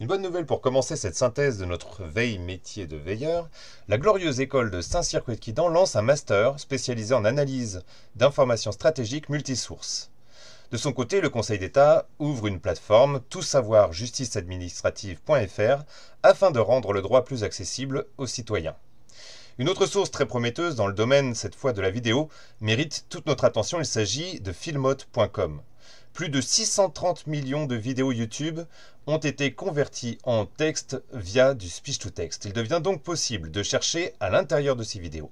Une bonne nouvelle pour commencer cette synthèse de notre veille métier de veilleur, la glorieuse école de saint cyr quidan lance un master spécialisé en analyse d'informations stratégiques multisources. De son côté, le Conseil d'État ouvre une plateforme toutsavoirjusticeadministrative.fr justice afin de rendre le droit plus accessible aux citoyens. Une autre source très prometteuse dans le domaine, cette fois de la vidéo, mérite toute notre attention, il s'agit de filmote.com plus de 630 millions de vidéos YouTube ont été converties en texte via du speech-to-text. Il devient donc possible de chercher à l'intérieur de ces vidéos.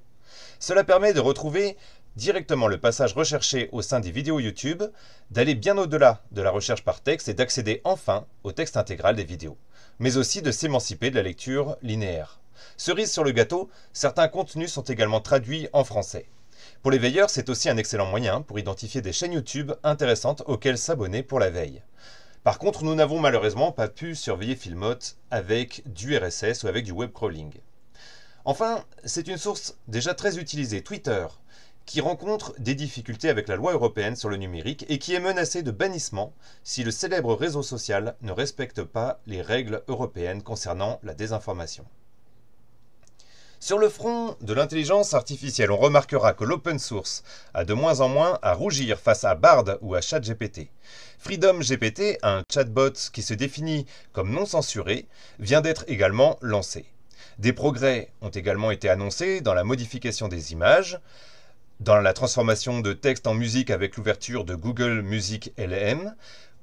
Cela permet de retrouver directement le passage recherché au sein des vidéos YouTube, d'aller bien au-delà de la recherche par texte et d'accéder enfin au texte intégral des vidéos, mais aussi de s'émanciper de la lecture linéaire. Cerise sur le gâteau, certains contenus sont également traduits en français. Pour les veilleurs, c'est aussi un excellent moyen pour identifier des chaînes YouTube intéressantes auxquelles s'abonner pour la veille. Par contre, nous n'avons malheureusement pas pu surveiller Filmot avec du RSS ou avec du web crawling. Enfin, c'est une source déjà très utilisée, Twitter, qui rencontre des difficultés avec la loi européenne sur le numérique et qui est menacée de bannissement si le célèbre réseau social ne respecte pas les règles européennes concernant la désinformation. Sur le front de l'intelligence artificielle, on remarquera que l'open source a de moins en moins à rougir face à Bard ou à ChatGPT. Freedom GPT, un chatbot qui se définit comme non censuré, vient d'être également lancé. Des progrès ont également été annoncés dans la modification des images, dans la transformation de texte en musique avec l'ouverture de Google Music LM,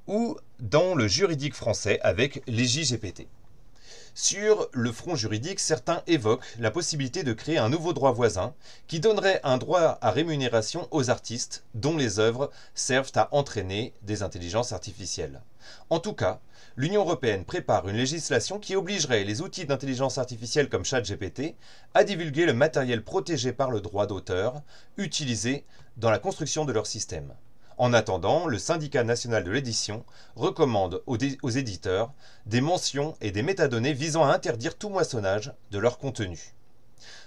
ou dans le juridique français avec JGPT. Sur le front juridique, certains évoquent la possibilité de créer un nouveau droit voisin qui donnerait un droit à rémunération aux artistes dont les œuvres servent à entraîner des intelligences artificielles. En tout cas, l'Union européenne prépare une législation qui obligerait les outils d'intelligence artificielle comme ChatGPT à divulguer le matériel protégé par le droit d'auteur utilisé dans la construction de leur système. En attendant, le Syndicat national de l'édition recommande aux, éditeurs des mentions et des métadonnées visant à interdire tout moissonnage de leur contenu.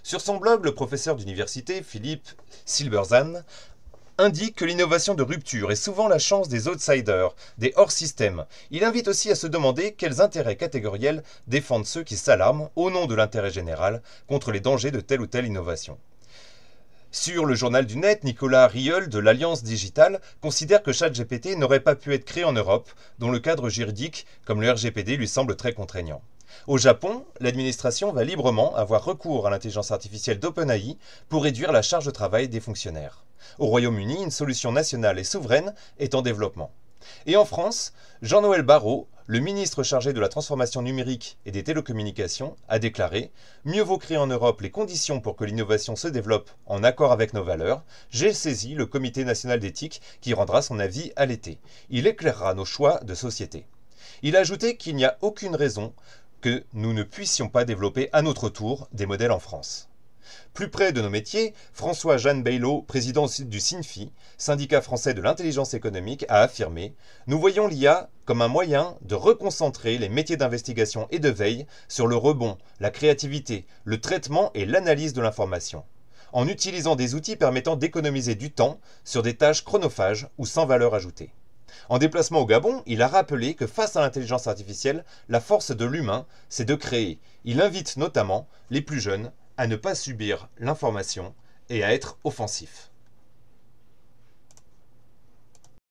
Sur son blog, le professeur d'université Philippe Silberzan indique que l'innovation de rupture est souvent la chance des outsiders, des hors-systèmes. Il invite aussi à se demander quels intérêts catégoriels défendent ceux qui s'alarment, au nom de l'intérêt général, contre les dangers de telle ou telle innovation. Sur le journal du net, Nicolas Rieul de l'Alliance Digitale considère que ChatGPT n'aurait pas pu être créé en Europe, dont le cadre juridique, comme le RGPD, lui semble très contraignant. Au Japon, l'administration va librement avoir recours à l'intelligence artificielle d'OpenAI pour réduire la charge de travail des fonctionnaires. Au Royaume-Uni, une solution nationale et souveraine est en développement. Et en France, Jean-Noël Barrot, le ministre chargé de la transformation numérique et des télécommunications a déclaré « Mieux vaut créer en Europe les conditions pour que l'innovation se développe en accord avec nos valeurs. J'ai saisi le Comité national d'éthique qui rendra son avis à l'été. Il éclairera nos choix de société. » Il a ajouté qu'il n'y a aucune raison que nous ne puissions pas développer à notre tour des modèles en France. Plus près de nos métiers, François-Jeanne Baylot, président du SINFI, syndicat français de l'intelligence économique, a affirmé « Nous voyons l'IA comme un moyen de reconcentrer les métiers d'investigation et de veille sur le rebond, la créativité, le traitement et l'analyse de l'information, en utilisant des outils permettant d'économiser du temps sur des tâches chronophages ou sans valeur ajoutée. » En déplacement au Gabon, il a rappelé que face à l'intelligence artificielle, la force de l'humain, c'est de créer. Il invite notamment les plus jeunes à ne pas subir l'information et à être offensif.